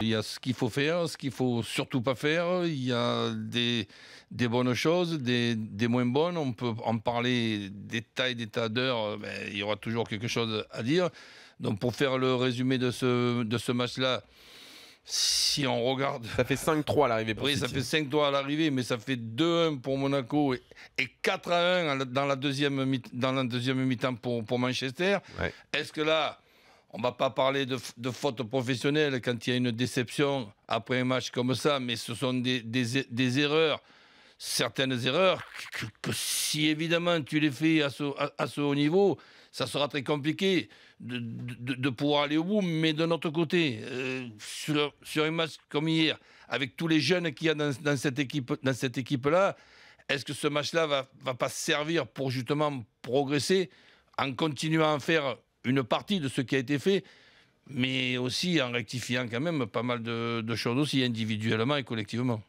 Il y a ce qu'il faut faire, ce qu'il faut surtout pas faire. Il y a des, bonnes choses, des, moins bonnes. On peut en parler des tas et des tas d'heures. il y aura toujours quelque chose à dire. Donc pour faire le résumé de ce, de ce match-là, si on regarde... Ça fait 5-3 à l'arrivée. Oui, ça fait 5-3 à l'arrivée, mais ça fait 2-1 pour Monaco et, 4-1 dans la deuxième mi-temps mi pour, pour Manchester. Est-ce que là on ne va pas parler de, faute professionnelle quand il y a une déception après un match comme ça, mais ce sont des, erreurs, certaines erreurs, que, si évidemment tu les fais à ce, haut niveau, ça sera très compliqué de, pouvoir aller au bout. Mais de notre côté, euh, sur, un match comme hier, avec tous les jeunes qu'il y a dans, dans cette équipe-là, équipe là est ce que ce match-là va, va pas servir pour justement progresser en continuant à en faire une partie de ce qui a été fait, mais aussi en rectifiant quand même pas mal de, choses aussi individuellement et collectivement.